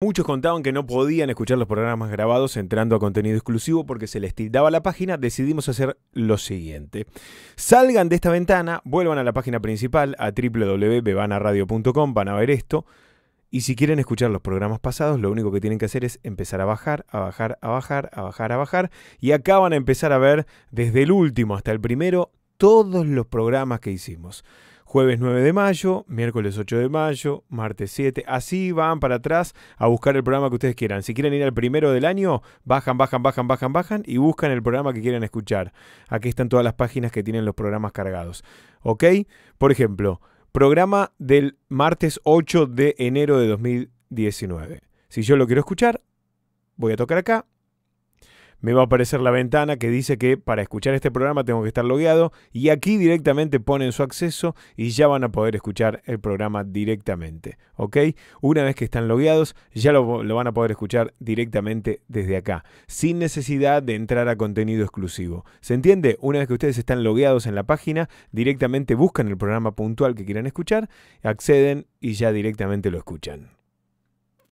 Muchos contaban que no podían escuchar los programas grabados entrando a contenido exclusivo porque se les tildaba la página, decidimos hacer lo siguiente. Salgan de esta ventana, vuelvan a la página principal, a www.bebanaradio.com, van a ver esto. Y si quieren escuchar los programas pasados, lo único que tienen que hacer es empezar a bajar, a bajar, a bajar, a bajar, a bajar. Y acá van a empezar a ver desde el último hasta el primero todos los programas que hicimos jueves 9 de mayo, miércoles 8 de mayo, martes 7. Así van para atrás a buscar el programa que ustedes quieran. Si quieren ir al primero del año, bajan, bajan, bajan, bajan, bajan y buscan el programa que quieran escuchar. Aquí están todas las páginas que tienen los programas cargados. ¿Ok? Por ejemplo, programa del martes 8 de enero de 2019. Si yo lo quiero escuchar, voy a tocar acá, me va a aparecer la ventana que dice que para escuchar este programa tengo que estar logueado y aquí directamente ponen su acceso y ya van a poder escuchar el programa directamente, ¿ok? Una vez que están logueados ya lo, lo van a poder escuchar directamente desde acá, sin necesidad de entrar a contenido exclusivo. ¿Se entiende? Una vez que ustedes están logueados en la página, directamente buscan el programa puntual que quieran escuchar, acceden y ya directamente lo escuchan.